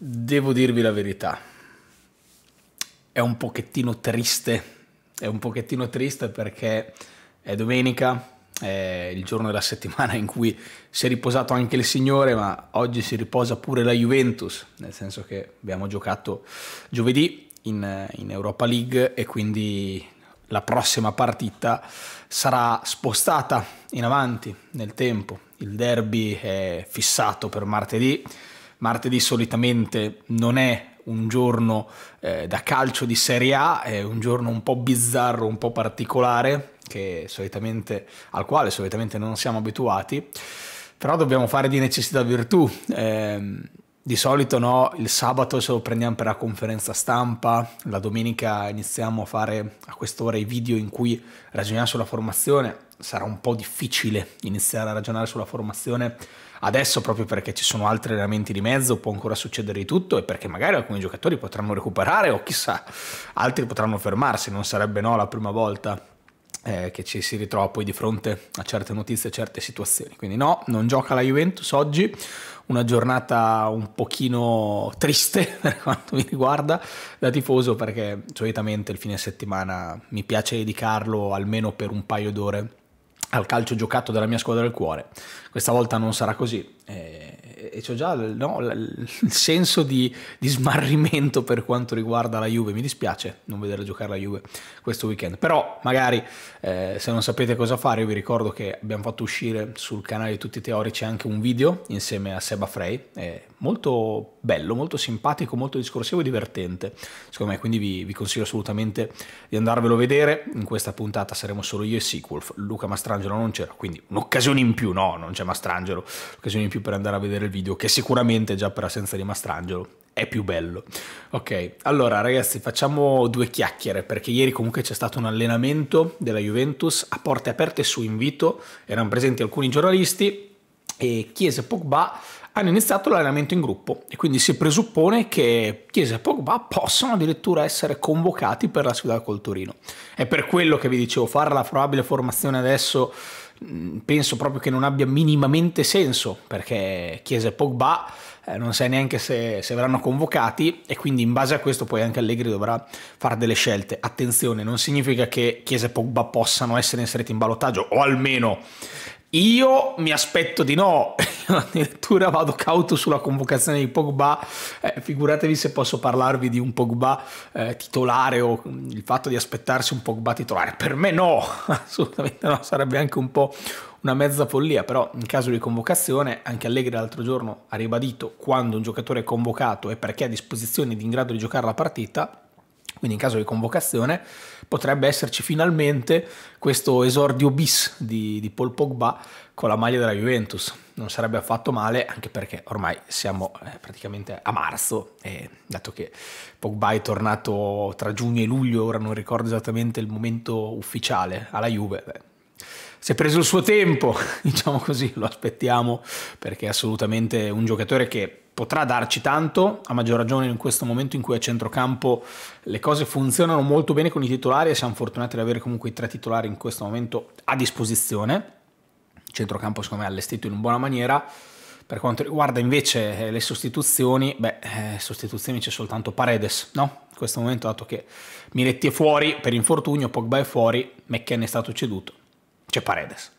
Devo dirvi la verità, è un pochettino triste, è un pochettino triste perché è domenica, è il giorno della settimana in cui si è riposato anche il Signore, ma oggi si riposa pure la Juventus, nel senso che abbiamo giocato giovedì in, in Europa League e quindi la prossima partita sarà spostata in avanti nel tempo. Il derby è fissato per martedì martedì solitamente non è un giorno eh, da calcio di Serie A, è un giorno un po' bizzarro, un po' particolare, al quale solitamente non siamo abituati, però dobbiamo fare di necessità virtù. Eh, di solito no, il sabato se lo prendiamo per la conferenza stampa, la domenica iniziamo a fare a quest'ora i video in cui ragioniamo sulla formazione, sarà un po' difficile iniziare a ragionare sulla formazione adesso proprio perché ci sono altri elementi di mezzo, può ancora succedere di tutto e perché magari alcuni giocatori potranno recuperare o chissà, altri potranno fermarsi, non sarebbe no la prima volta eh, che ci si ritrova poi di fronte a certe notizie, a certe situazioni. Quindi no, non gioca la Juventus oggi, una giornata un pochino triste per quanto mi riguarda da tifoso perché solitamente il fine settimana mi piace dedicarlo almeno per un paio d'ore al calcio giocato dalla mia squadra del cuore. Questa volta non sarà così, eh, e, e ho già no, il senso di, di, smarrimento per quanto riguarda la Juve. Mi dispiace non vedere giocare la Juve questo weekend, però magari eh, se non sapete cosa fare, io vi ricordo che abbiamo fatto uscire sul canale di Tutti i Teorici anche un video insieme a Seba Frey, è molto bello, molto simpatico, molto discorsivo e divertente, secondo me, quindi vi, vi consiglio assolutamente di andarvelo a vedere. In questa puntata saremo solo io e Sequel, Luca Mastrangelo non c'era, quindi un'occasione in più, no, non c'è Mastrangelo, un'occasione in più più per andare a vedere il video, che sicuramente già per assenza di Mastrangelo è più bello. Ok, allora ragazzi facciamo due chiacchiere perché ieri comunque c'è stato un allenamento della Juventus a porte aperte su invito, erano presenti alcuni giornalisti e chiese e Pogba hanno iniziato l'allenamento in gruppo e quindi si presuppone che Chiesa e Pogba possano addirittura essere convocati per la sfida col Torino. È per quello che vi dicevo, fare la probabile formazione adesso Mm, penso proprio che non abbia minimamente senso perché Chiesa e Pogba eh, non sai neanche se, se, verranno convocati e quindi in base a questo poi anche Allegri dovrà fare delle scelte. Attenzione, non significa che Chiesa e Pogba possano essere inseriti in ballottaggio o almeno io mi aspetto di no, addirittura vado cauto sulla convocazione di Pogba, eh, figuratevi se posso parlarvi di un Pogba eh, titolare o mm, il fatto di aspettarsi un Pogba titolare, per me no, assolutamente no, sarebbe anche un po' una mezza follia, però in caso di convocazione anche Allegri l'altro giorno ha ribadito quando un giocatore è convocato e perché ha a disposizione di in grado di giocare la partita, quindi in caso di convocazione potrebbe esserci finalmente questo esordio bis di, di, Paul Pogba con la maglia della Juventus. Non sarebbe affatto male, anche perché ormai siamo eh, praticamente a marzo, e dato che Pogba è tornato tra giugno e luglio, ora non ricordo esattamente il momento ufficiale alla Juve, beh, si è preso il suo tempo, diciamo così, lo aspettiamo perché è assolutamente un giocatore che potrà darci tanto, a maggior ragione in questo momento in cui a centrocampo le cose funzionano molto bene con i titolari e siamo fortunati ad avere comunque i tre titolari in questo momento a disposizione. Il centrocampo secondo me è allestito in buona maniera. Per quanto riguarda invece eh, le sostituzioni, beh, eh, sostituzioni c'è soltanto Paredes, no? In questo momento, dato che Miretti è fuori per infortunio, Pogba è fuori, McKenna è stato ceduto, c'è Paredes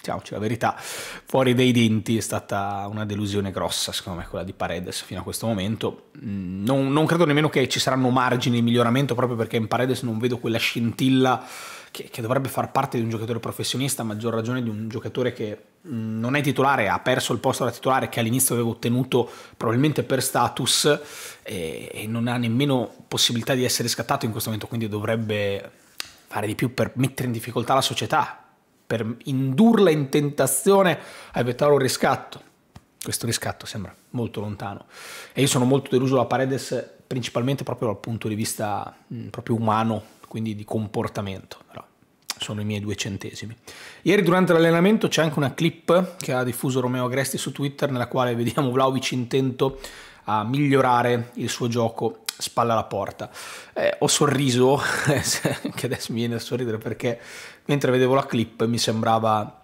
diciamoci la verità, fuori dei denti è stata una delusione grossa, secondo me, quella di Paredes fino a questo momento. Mm, non, non credo nemmeno che ci saranno margini di miglioramento, proprio perché in Paredes non vedo quella scintilla che, che, dovrebbe far parte di un giocatore professionista, a maggior ragione di un giocatore che mm, non è titolare, ha perso il posto da titolare che all'inizio aveva ottenuto probabilmente per status e, e non ha nemmeno possibilità di essere scattato in questo momento, quindi dovrebbe fare di più per mettere in difficoltà la società per indurla in tentazione a evitare un riscatto. Questo riscatto sembra molto lontano. E io sono molto deluso da Paredes principalmente proprio dal punto di vista mh, proprio umano, quindi di comportamento. Però sono i miei due centesimi. Ieri durante l'allenamento c'è anche una clip che ha diffuso Romeo Agresti su Twitter nella quale vediamo Vlaovic intento a migliorare il suo gioco spalla alla porta. Eh, ho sorriso, che adesso mi viene a sorridere perché mentre vedevo la clip mi sembrava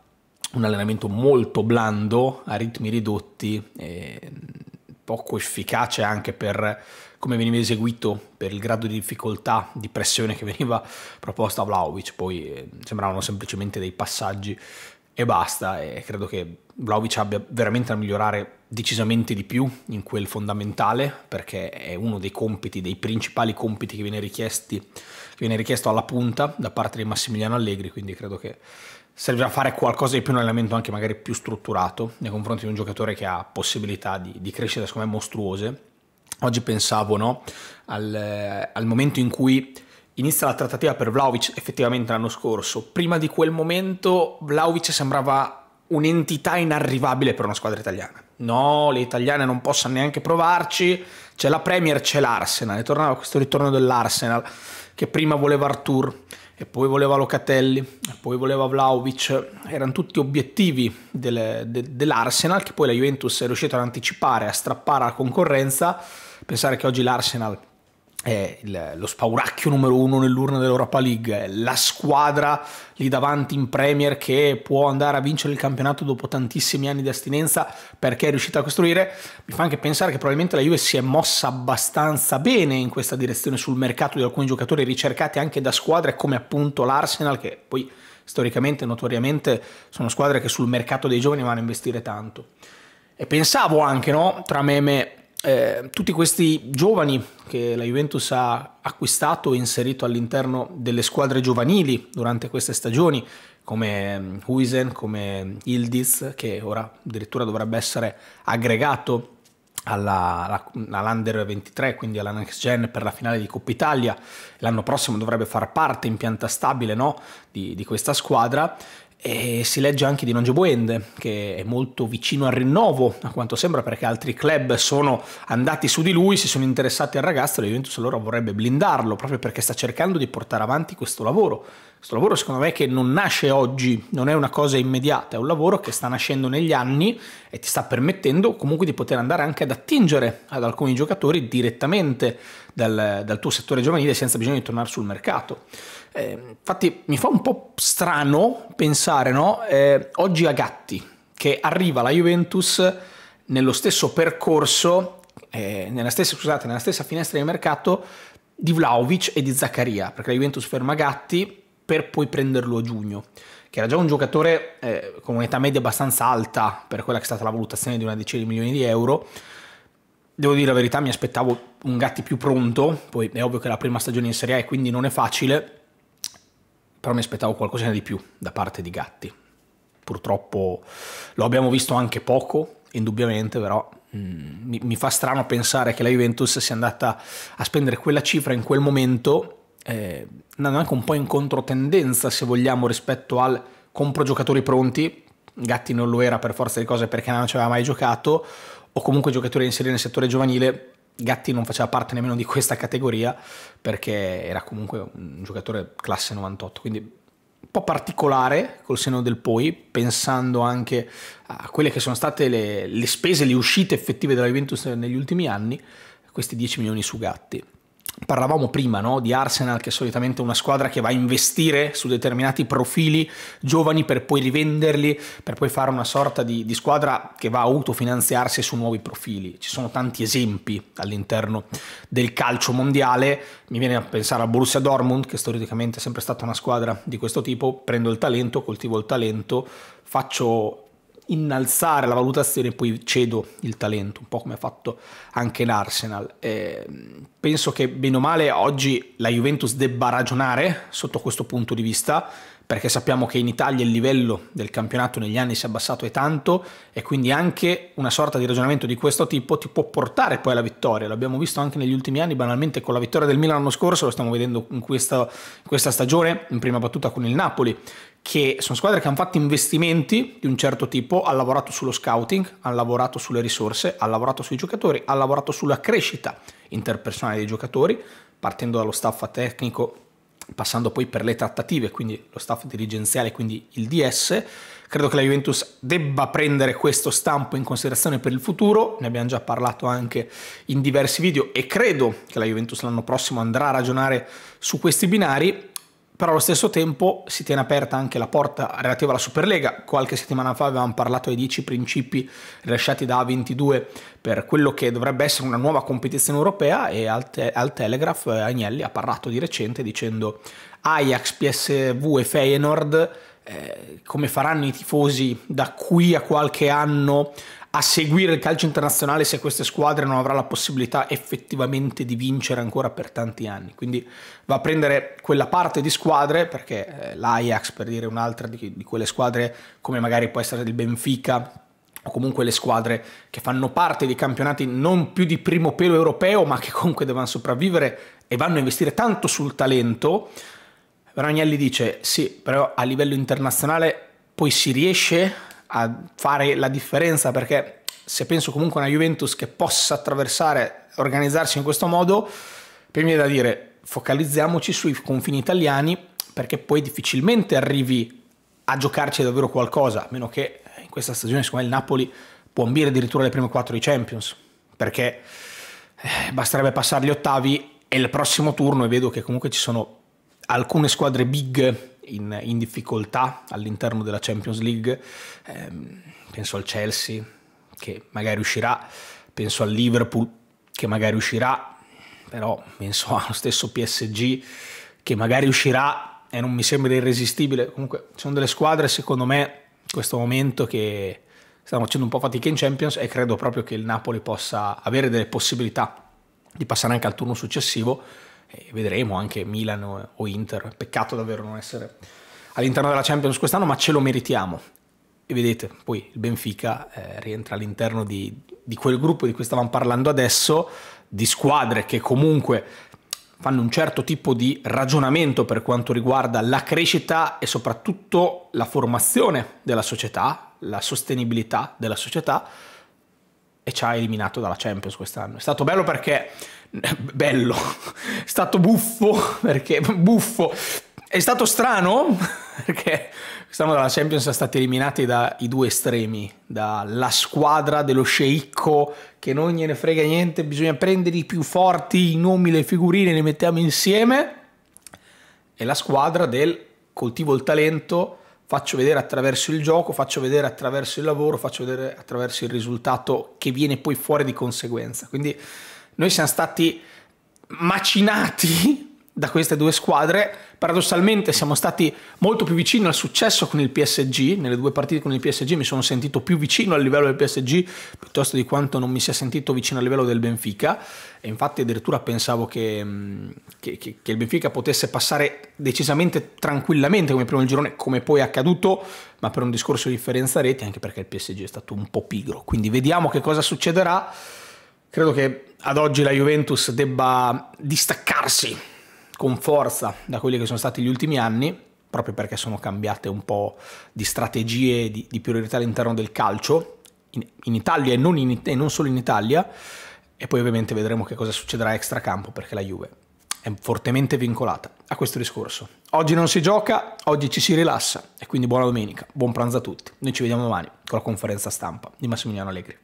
un allenamento molto blando, a ritmi ridotti, poco efficace anche per come veniva eseguito, per il grado di difficoltà, di pressione che veniva proposta a Vlaovic. Poi eh, sembravano semplicemente dei passaggi e basta. E credo che Vlaovic abbia veramente da migliorare decisamente di più in quel fondamentale perché è uno dei compiti, dei principali compiti che viene, richiesti, che viene richiesto alla punta da parte di Massimiliano Allegri, quindi credo che servirà a fare qualcosa di più, un allenamento anche magari più strutturato nei confronti di un giocatore che ha possibilità di, di crescere, secondo me, mostruose. Oggi pensavo no, al, al momento in cui inizia la trattativa per Vlaovic effettivamente l'anno scorso. Prima di quel momento Vlaovic sembrava un'entità inarrivabile per una squadra italiana. No, le italiane non possono neanche provarci. C'è la Premier, c'è l'Arsenal. E tornava questo ritorno dell'Arsenal, che prima voleva Artur, e poi voleva Locatelli, e poi voleva Vlaovic. Erano tutti obiettivi del, de, dell'Arsenal, che poi la Juventus è riuscita ad anticipare, a strappare alla concorrenza. Pensare che oggi l'Arsenal è il, lo spauracchio numero uno nell'urna dell'Europa League, la squadra lì davanti in Premier che può andare a vincere il campionato dopo tantissimi anni di astinenza perché è riuscita a costruire, mi fa anche pensare che probabilmente la Juve si è mossa abbastanza bene in questa direzione sul mercato di alcuni giocatori ricercati anche da squadre come appunto l'Arsenal che poi storicamente, notoriamente, sono squadre che sul mercato dei giovani vanno a investire tanto. E pensavo anche, no, tra meme eh, tutti questi giovani che la Juventus ha acquistato e inserito all'interno delle squadre giovanili durante queste stagioni, come mm, Huisen, come Ildiz, che ora addirittura dovrebbe essere aggregato alla, alla, all'Under 23, quindi alla Next Gen per la finale di Coppa Italia. L'anno prossimo dovrebbe far parte in pianta stabile no? di, di, questa squadra. E si legge anche di Nangebuende, che è molto vicino al rinnovo, a quanto sembra, perché altri club sono andati su di lui, si sono interessati al ragazzo, e la Juventus allora vorrebbe blindarlo, proprio perché sta cercando di portare avanti questo lavoro. Questo lavoro secondo me che non nasce oggi, non è una cosa immediata, è un lavoro che sta nascendo negli anni e ti sta permettendo comunque di poter andare anche ad attingere ad alcuni giocatori direttamente dal, dal tuo settore giovanile senza bisogno di tornare sul mercato. Eh, infatti mi fa un po' strano pensare, no? Eh, oggi a Gatti, che arriva la Juventus nello stesso percorso, eh, nella, stessa, scusate, nella stessa finestra di mercato di Vlaovic e di Zaccaria, perché la Juventus ferma Gatti per poi prenderlo a giugno, che era già un giocatore eh, con un'età media abbastanza alta per quella che è stata la valutazione di una decina di milioni di euro. Devo dire la verità, mi aspettavo un Gatti più pronto, poi è ovvio che è la prima stagione in Serie A e quindi non è facile, però mi aspettavo qualcosina di più da parte di Gatti. Purtroppo lo abbiamo visto anche poco, indubbiamente, però mh, mm, mi, mi, fa strano pensare che la Juventus sia andata a spendere quella cifra in quel momento, eh, andando anche un po' in controtendenza, se vogliamo, rispetto al compro giocatori pronti. Gatti non lo era per forza di cose perché non ci aveva mai giocato, o comunque giocatori inseriti nel settore giovanile Gatti non faceva parte nemmeno di questa categoria perché era comunque un giocatore classe 98, quindi un po' particolare col seno del poi, pensando anche a quelle che sono state le, le spese, le uscite effettive della Juventus negli ultimi anni, questi 10 milioni su Gatti. Parlavamo prima no, di Arsenal, che è solitamente una squadra che va a investire su determinati profili giovani per poi rivenderli, per poi fare una sorta di, di squadra che va a autofinanziarsi su nuovi profili. Ci sono tanti esempi all'interno del calcio mondiale. Mi viene a pensare a Borussia Dortmund, che storicamente è sempre stata una squadra di questo tipo. Prendo il talento, coltivo il talento, faccio innalzare la valutazione e poi cedo il talento, un po' come ha fatto anche l'Arsenal. Eh, penso che bene o male oggi la Juventus debba ragionare sotto questo punto di vista, perché sappiamo che in Italia il livello del campionato negli anni si è abbassato e tanto e quindi anche una sorta di ragionamento di questo tipo ti può portare poi alla vittoria, l'abbiamo visto anche negli ultimi anni banalmente con la vittoria del Milan l'anno scorso, lo stiamo vedendo in questa, in questa stagione, in prima battuta con il Napoli, che sono squadre che hanno fatto investimenti di un certo tipo, hanno lavorato sullo scouting, hanno lavorato sulle risorse, hanno lavorato sui giocatori, hanno lavorato sulla crescita interpersonale dei giocatori, partendo dallo staff tecnico, passando poi per le trattative, quindi lo staff dirigenziale, quindi il DS. Credo che la Juventus debba prendere questo stampo in considerazione per il futuro, ne abbiamo già parlato anche in diversi video e credo che la Juventus l'anno prossimo andrà a ragionare su questi binari però allo stesso tempo si tiene aperta anche la porta relativa alla Superlega. Qualche settimana fa avevamo parlato dei 10 principi rilasciati da A22 per quello che dovrebbe essere una nuova competizione europea e al, te- al Telegraph eh, Agnelli ha parlato di recente dicendo Ajax, PSV e Feyenoord eh, come faranno i tifosi da qui a qualche anno a seguire il calcio internazionale se queste squadre non avrà la possibilità effettivamente di vincere ancora per tanti anni. Quindi va a prendere quella parte di squadre, perché eh, l'Ajax, per dire un'altra di, di quelle squadre come magari può essere il Benfica, o comunque le squadre che fanno parte di campionati non più di primo pelo europeo, ma che comunque devono sopravvivere e vanno a investire tanto sul talento. Ragnelli dice: Sì, però a livello internazionale poi si riesce a fare la differenza perché se penso comunque a una Juventus che possa attraversare, organizzarsi in questo modo, per me è da dire focalizziamoci sui confini italiani perché poi difficilmente arrivi a giocarci davvero qualcosa, a meno che in questa stagione secondo me il Napoli può ambire addirittura le prime quattro di Champions, perché eh, basterebbe passare gli ottavi e il prossimo turno e vedo che comunque ci sono alcune squadre big in, in difficoltà all'interno della Champions League, ehm, penso al Chelsea che magari uscirà, penso al Liverpool che magari uscirà, però penso allo stesso PSG che magari uscirà e non mi sembra irresistibile. Comunque sono delle squadre secondo me in questo momento che stanno facendo un po' fatica in Champions e credo proprio che il Napoli possa avere delle possibilità di passare anche al turno successivo e vedremo anche Milan o Inter. Peccato davvero non essere all'interno della Champions quest'anno, ma ce lo meritiamo. E vedete, poi il Benfica eh, rientra all'interno di, di quel gruppo di cui stavamo parlando adesso, di squadre che comunque fanno un certo tipo di ragionamento per quanto riguarda la crescita e soprattutto la formazione della società, la sostenibilità della società e ci ha eliminato dalla Champions quest'anno. È stato bello perché bello, è stato buffo, perché buffo, è stato strano, perché quest'anno dalla Champions sono stati eliminati dai due estremi, dalla squadra dello sceicco che non gliene frega niente, bisogna prendere i più forti, i nomi, le figurine, li mettiamo insieme, e la squadra del coltivo il talento, faccio vedere attraverso il gioco, faccio vedere attraverso il lavoro, faccio vedere attraverso il risultato che viene poi fuori di conseguenza. Quindi noi siamo stati macinati da queste due squadre. Paradossalmente siamo stati molto più vicini al successo con il PSG, nelle due partite con il PSG mi sono sentito più vicino al livello del PSG piuttosto di quanto non mi sia sentito vicino al livello del Benfica e infatti addirittura pensavo che, mm, che, che, che il Benfica potesse passare decisamente tranquillamente come primo girone, come poi è accaduto, ma per un discorso di differenza reti anche perché il PSG è stato un po' pigro. Quindi vediamo che cosa succederà. Credo che ad oggi la Juventus debba distaccarsi con forza da quelli che sono stati gli ultimi anni, proprio perché sono cambiate un po' di strategie, di, di priorità all'interno del calcio, in, in Italia e non, in, e non solo in Italia, e poi ovviamente vedremo che cosa succederà a extracampo, perché la Juve è fortemente vincolata a questo discorso. Oggi non si gioca, oggi ci si rilassa, e quindi buona domenica, buon pranzo a tutti. Noi ci vediamo domani con la conferenza stampa di Massimiliano Allegri.